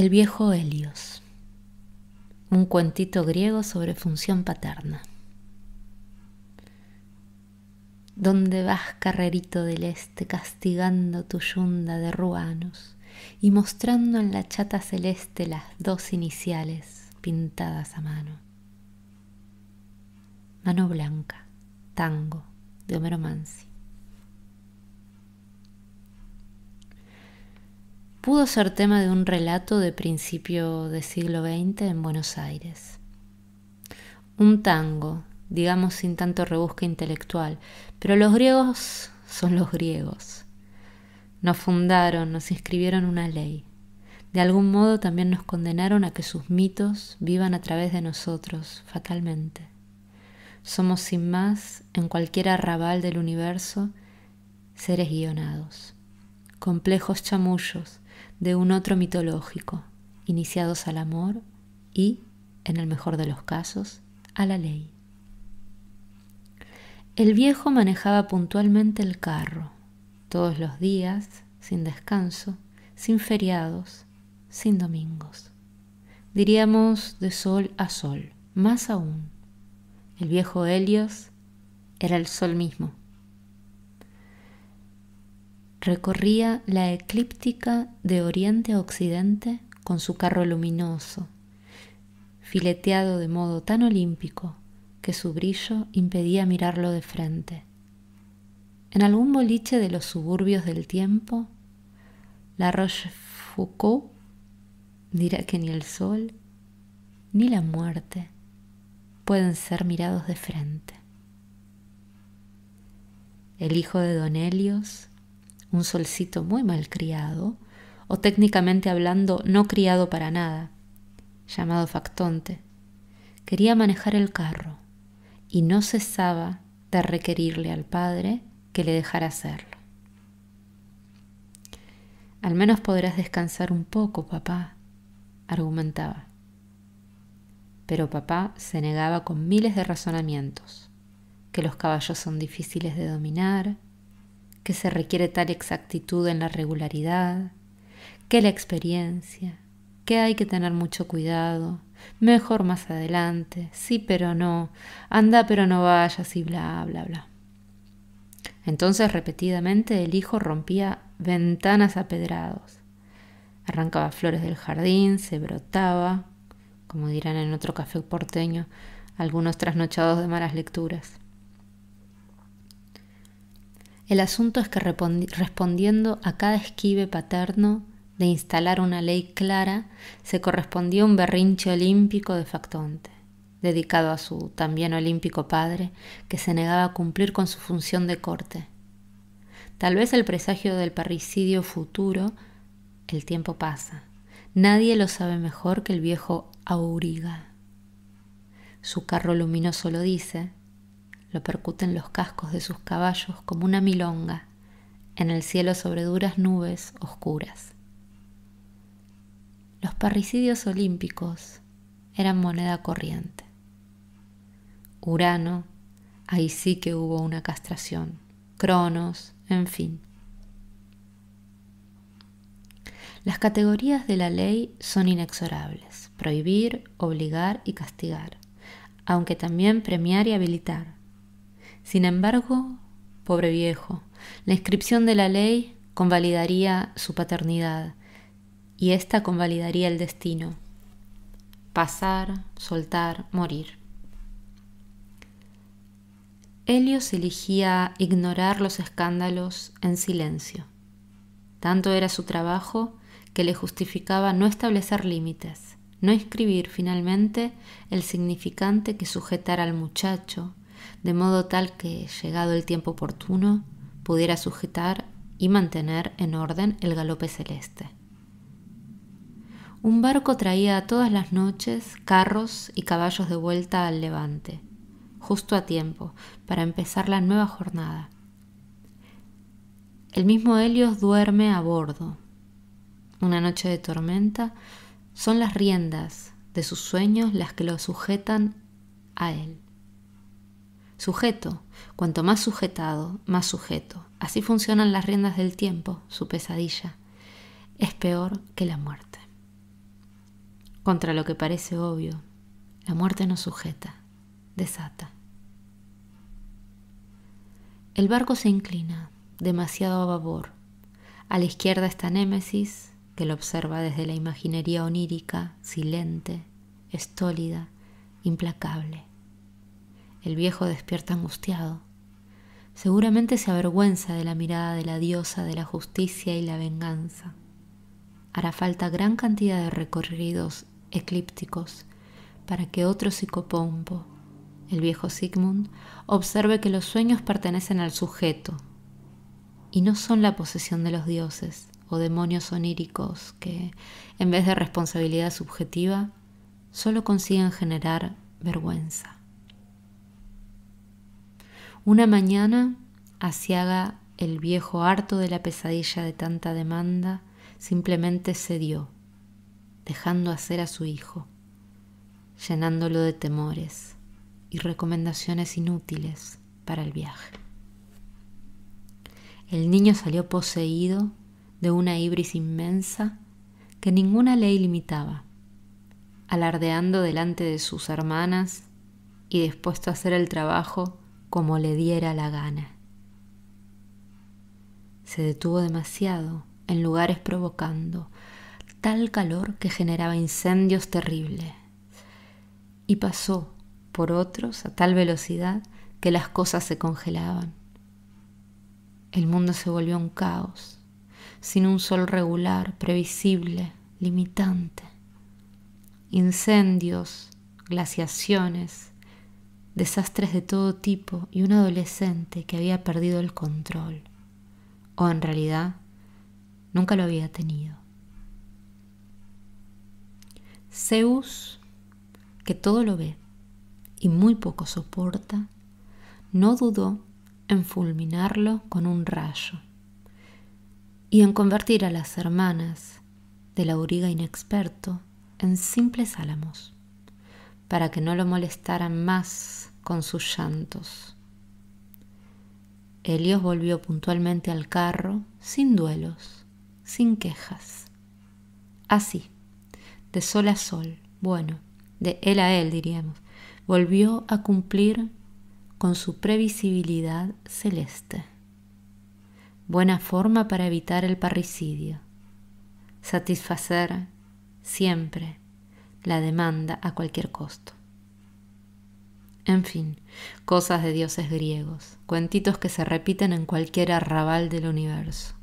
El viejo Helios. Un cuentito griego sobre función paterna. ¿Dónde vas, carrerito del este, castigando tu yunda de ruanos y mostrando en la chata celeste las dos iniciales pintadas a mano? Mano blanca, tango, de Homero pudo ser tema de un relato de principio del siglo XX en Buenos Aires. Un tango, digamos sin tanto rebusque intelectual, pero los griegos son los griegos. Nos fundaron, nos inscribieron una ley. De algún modo también nos condenaron a que sus mitos vivan a través de nosotros, fatalmente. Somos sin más, en cualquier arrabal del universo, seres guionados, complejos chamullos, de un otro mitológico, iniciados al amor y, en el mejor de los casos, a la ley. El viejo manejaba puntualmente el carro, todos los días, sin descanso, sin feriados, sin domingos. Diríamos de sol a sol, más aún. El viejo Helios era el sol mismo, recorría la eclíptica de oriente a occidente con su carro luminoso, fileteado de modo tan olímpico que su brillo impedía mirarlo de frente. En algún boliche de los suburbios del tiempo, la Rochefoucauld dirá que ni el sol ni la muerte pueden ser mirados de frente. El hijo de Don Helios un solcito muy mal criado, o técnicamente hablando no criado para nada, llamado Factonte, quería manejar el carro y no cesaba de requerirle al padre que le dejara hacerlo. Al menos podrás descansar un poco, papá, argumentaba. Pero papá se negaba con miles de razonamientos, que los caballos son difíciles de dominar, que se requiere tal exactitud en la regularidad, que la experiencia, que hay que tener mucho cuidado, mejor más adelante, sí pero no, anda pero no vayas y bla, bla, bla. Entonces repetidamente el hijo rompía ventanas a pedrados, arrancaba flores del jardín, se brotaba, como dirán en otro café porteño, algunos trasnochados de malas lecturas. El asunto es que respondiendo a cada esquive paterno de instalar una ley clara, se correspondía un berrinche olímpico de Factonte, dedicado a su también olímpico padre, que se negaba a cumplir con su función de corte. Tal vez el presagio del parricidio futuro, el tiempo pasa. Nadie lo sabe mejor que el viejo Auriga. Su carro luminoso lo dice, lo percuten los cascos de sus caballos como una milonga en el cielo sobre duras nubes oscuras. Los parricidios olímpicos eran moneda corriente. Urano, ahí sí que hubo una castración. Cronos, en fin. Las categorías de la ley son inexorables. Prohibir, obligar y castigar. Aunque también premiar y habilitar. Sin embargo, pobre viejo, la inscripción de la ley convalidaría su paternidad y ésta convalidaría el destino. Pasar, soltar, morir. Helios elegía ignorar los escándalos en silencio. Tanto era su trabajo que le justificaba no establecer límites, no escribir finalmente el significante que sujetara al muchacho, de modo tal que, llegado el tiempo oportuno, pudiera sujetar y mantener en orden el galope celeste. Un barco traía todas las noches carros y caballos de vuelta al levante, justo a tiempo, para empezar la nueva jornada. El mismo Helios duerme a bordo. Una noche de tormenta son las riendas de sus sueños las que lo sujetan a él. Sujeto. Cuanto más sujetado, más sujeto. Así funcionan las riendas del tiempo, su pesadilla. Es peor que la muerte. Contra lo que parece obvio, la muerte no sujeta, desata. El barco se inclina, demasiado a babor. A la izquierda está Némesis, que lo observa desde la imaginería onírica, silente, estólida, implacable. El viejo despierta angustiado. Seguramente se avergüenza de la mirada de la diosa de la justicia y la venganza. Hará falta gran cantidad de recorridos eclípticos para que otro psicopompo, el viejo Sigmund, observe que los sueños pertenecen al sujeto y no son la posesión de los dioses o demonios oníricos que, en vez de responsabilidad subjetiva, solo consiguen generar vergüenza. Una mañana, Asiaga, el viejo harto de la pesadilla de tanta demanda, simplemente cedió, dejando hacer a su hijo, llenándolo de temores y recomendaciones inútiles para el viaje. El niño salió poseído de una ibris inmensa que ninguna ley limitaba, alardeando delante de sus hermanas y dispuesto a hacer el trabajo como le diera la gana. Se detuvo demasiado en lugares provocando tal calor que generaba incendios terribles y pasó por otros a tal velocidad que las cosas se congelaban. El mundo se volvió un caos, sin un sol regular, previsible, limitante. Incendios, glaciaciones, desastres de todo tipo y un adolescente que había perdido el control, o en realidad nunca lo había tenido. Zeus, que todo lo ve y muy poco soporta, no dudó en fulminarlo con un rayo y en convertir a las hermanas de la auriga inexperto en simples álamos, para que no lo molestaran más con sus llantos. Helios volvió puntualmente al carro, sin duelos, sin quejas. Así, de sol a sol, bueno, de él a él diríamos, volvió a cumplir con su previsibilidad celeste. Buena forma para evitar el parricidio. Satisfacer siempre la demanda a cualquier costo. En fin, cosas de dioses griegos, cuentitos que se repiten en cualquier arrabal del universo.